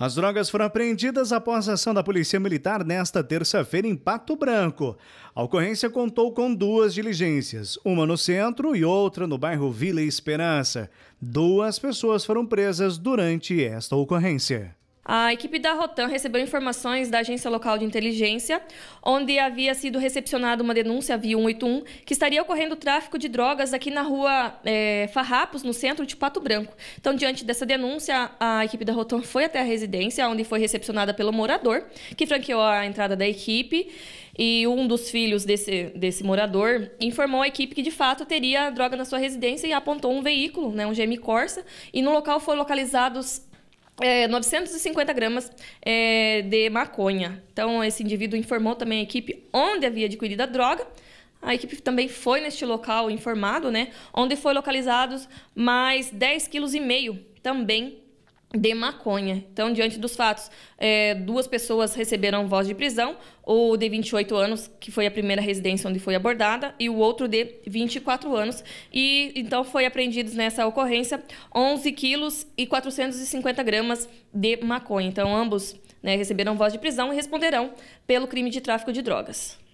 As drogas foram apreendidas após a ação da Polícia Militar nesta terça-feira em Pato Branco. A ocorrência contou com duas diligências, uma no centro e outra no bairro Vila Esperança. Duas pessoas foram presas durante esta ocorrência. A equipe da Rotan recebeu informações da agência local de inteligência, onde havia sido recepcionada uma denúncia via 181 que estaria ocorrendo tráfico de drogas aqui na rua é, Farrapos, no centro de Pato Branco. Então, diante dessa denúncia, a equipe da Rotan foi até a residência, onde foi recepcionada pelo morador, que franqueou a entrada da equipe. E um dos filhos desse, desse morador informou a equipe que de fato teria droga na sua residência e apontou um veículo, né, um GM Corsa, e no local foram localizados é, 950 gramas é, de maconha. Então, esse indivíduo informou também a equipe onde havia adquirido a droga. A equipe também foi neste local informado, né? Onde foi localizados mais 10,5 quilos também de maconha. Então, diante dos fatos, é, duas pessoas receberam voz de prisão, o de 28 anos, que foi a primeira residência onde foi abordada, e o outro de 24 anos. E então foi apreendidos nessa ocorrência 11 quilos e 450 gramas de maconha. Então, ambos né, voz de prisão e responderão pelo crime de tráfico de drogas.